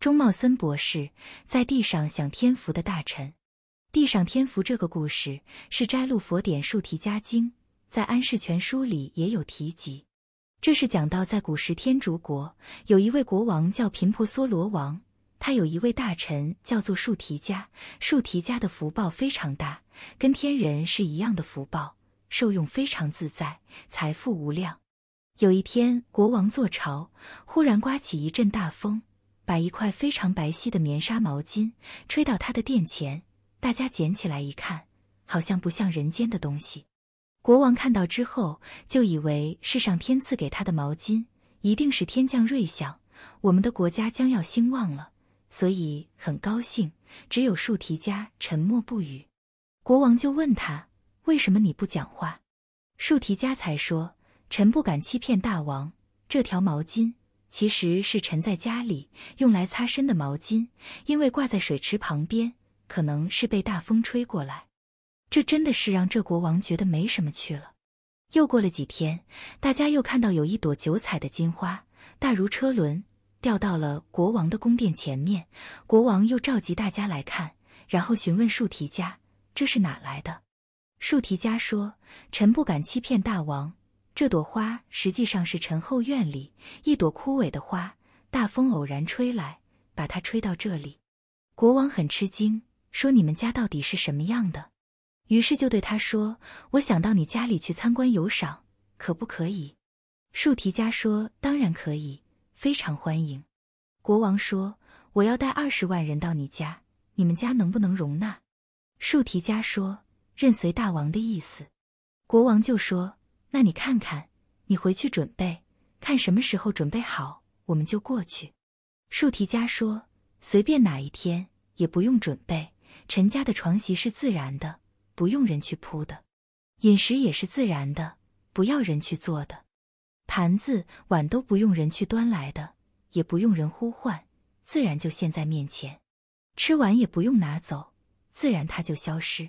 钟茂森博士在地上享天福的大臣，地上天福这个故事是摘录佛典《树提家经》，在《安世全书》里也有提及。这是讲到，在古时天竺国有一位国王叫频婆娑罗王，他有一位大臣叫做树提迦，树提迦的福报非常大，跟天人是一样的福报，受用非常自在，财富无量。有一天，国王坐朝，忽然刮起一阵大风。把一块非常白皙的棉纱毛巾吹到他的殿前，大家捡起来一看，好像不像人间的东西。国王看到之后，就以为是上天赐给他的毛巾，一定是天降瑞祥，我们的国家将要兴旺了，所以很高兴。只有树提家沉默不语。国王就问他：“为什么你不讲话？”树提家才说：“臣不敢欺骗大王，这条毛巾。”其实是臣在家里用来擦身的毛巾，因为挂在水池旁边，可能是被大风吹过来。这真的是让这国王觉得没什么趣了。又过了几天，大家又看到有一朵九彩的金花，大如车轮，掉到了国王的宫殿前面。国王又召集大家来看，然后询问树提家：“这是哪来的？”树提家说：“臣不敢欺骗大王。”这朵花实际上是陈后院里一朵枯萎的花，大风偶然吹来，把它吹到这里。国王很吃惊，说：“你们家到底是什么样的？”于是就对他说：“我想到你家里去参观游赏，可不可以？”树提家说：“当然可以，非常欢迎。”国王说：“我要带二十万人到你家，你们家能不能容纳？”树提家说：“任随大王的意思。”国王就说。那你看看，你回去准备，看什么时候准备好，我们就过去。树提家说：“随便哪一天，也不用准备。陈家的床席是自然的，不用人去铺的；饮食也是自然的，不要人去做的。盘子碗都不用人去端来的，也不用人呼唤，自然就现，在面前。吃完也不用拿走，自然它就消失。”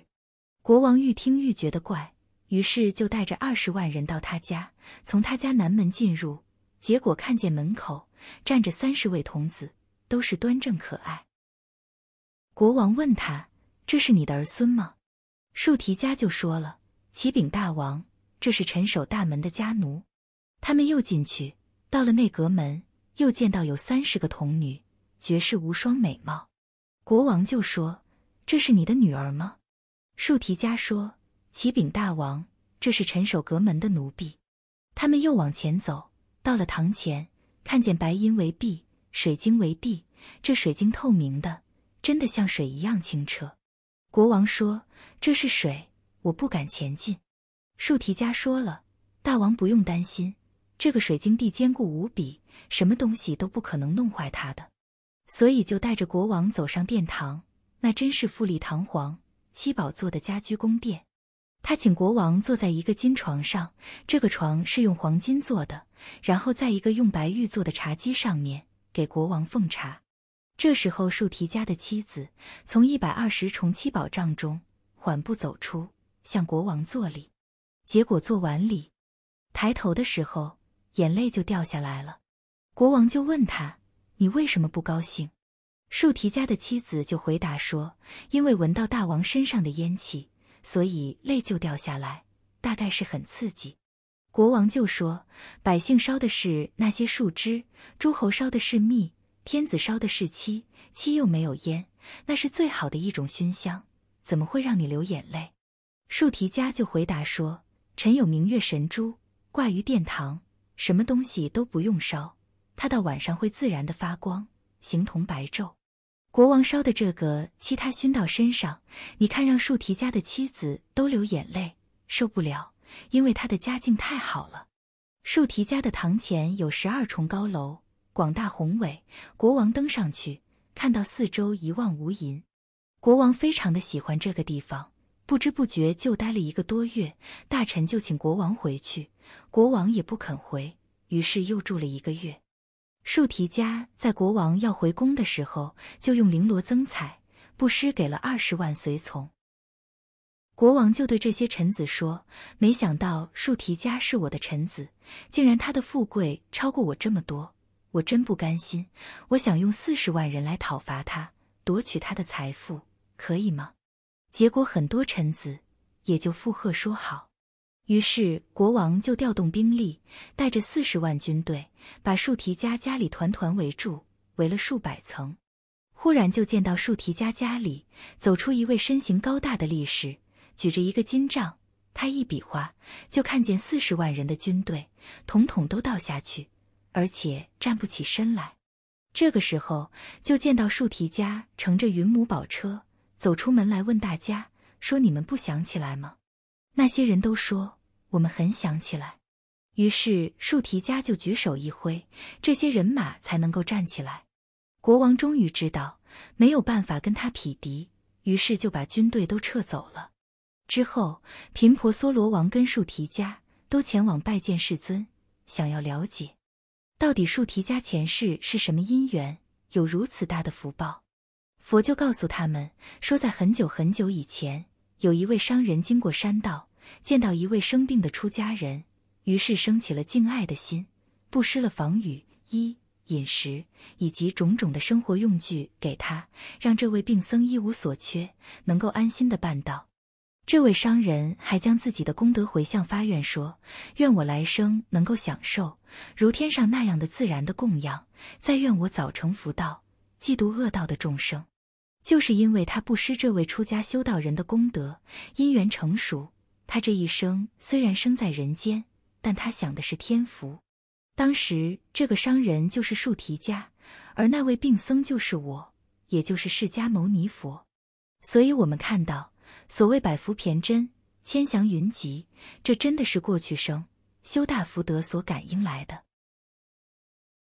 国王愈听愈觉得怪。于是就带着二十万人到他家，从他家南门进入，结果看见门口站着三十位童子，都是端正可爱。国王问他：“这是你的儿孙吗？”树提家就说了：“启禀大王，这是臣守大门的家奴。”他们又进去，到了内阁门，又见到有三十个童女，绝世无双美貌。国王就说：“这是你的女儿吗？”树提家说。启禀大王，这是陈守阁门的奴婢。他们又往前走，到了堂前，看见白银为壁，水晶为地。这水晶透明的，真的像水一样清澈。国王说：“这是水，我不敢前进。”树提家说了：“大王不用担心，这个水晶地坚固无比，什么东西都不可能弄坏它的。”所以就带着国王走上殿堂。那真是富丽堂皇，七宝座的家居宫殿。他请国王坐在一个金床上，这个床是用黄金做的，然后在一个用白玉做的茶几上面给国王奉茶。这时候，树提家的妻子从一百二十重七宝帐中缓步走出，向国王作礼，结果做完礼，抬头的时候眼泪就掉下来了。国王就问他：“你为什么不高兴？”树提家的妻子就回答说：“因为闻到大王身上的烟气。”所以泪就掉下来，大概是很刺激。国王就说：“百姓烧的是那些树枝，诸侯烧的是蜜，天子烧的是漆，漆又没有烟，那是最好的一种熏香，怎么会让你流眼泪？”树提家就回答说：“臣有明月神珠挂于殿堂，什么东西都不用烧，它到晚上会自然的发光，形同白昼。”国王烧的这个漆，他熏到身上，你看让树提家的妻子都流眼泪，受不了，因为他的家境太好了。树提家的堂前有十二重高楼，广大宏伟。国王登上去，看到四周一望无垠。国王非常的喜欢这个地方，不知不觉就待了一个多月。大臣就请国王回去，国王也不肯回，于是又住了一个月。树提家在国王要回宫的时候，就用绫罗增彩，布施给了二十万随从。国王就对这些臣子说：“没想到树提家是我的臣子，竟然他的富贵超过我这么多，我真不甘心。我想用四十万人来讨伐他，夺取他的财富，可以吗？”结果很多臣子也就附和说好。于是国王就调动兵力，带着四十万军队，把树提家家里团团围住，围了数百层。忽然就见到树提家家里走出一位身形高大的力士，举着一个金杖，他一比划，就看见四十万人的军队统统都倒下去，而且站不起身来。这个时候就见到树提家乘着云母宝车走出门来，问大家说：“你们不想起来吗？”那些人都说。我们很想起来，于是树提家就举手一挥，这些人马才能够站起来。国王终于知道没有办法跟他匹敌，于是就把军队都撤走了。之后，频婆娑罗王跟树提家都前往拜见世尊，想要了解到底树提家前世是什么因缘，有如此大的福报。佛就告诉他们说，在很久很久以前，有一位商人经过山道。见到一位生病的出家人，于是生起了敬爱的心，布施了房宇、衣、饮食以及种种的生活用具给他，让这位病僧一无所缺，能够安心的办道。这位商人还将自己的功德回向发愿说：“愿我来生能够享受如天上那样的自然的供养；再愿我早成佛道，济度恶道的众生。”就是因为他布施这位出家修道人的功德，因缘成熟。他这一生虽然生在人间，但他享的是天福。当时这个商人就是树提家，而那位病僧就是我，也就是释迦牟尼佛。所以，我们看到所谓百福骈真，千祥云集，这真的是过去生修大福德所感应来的。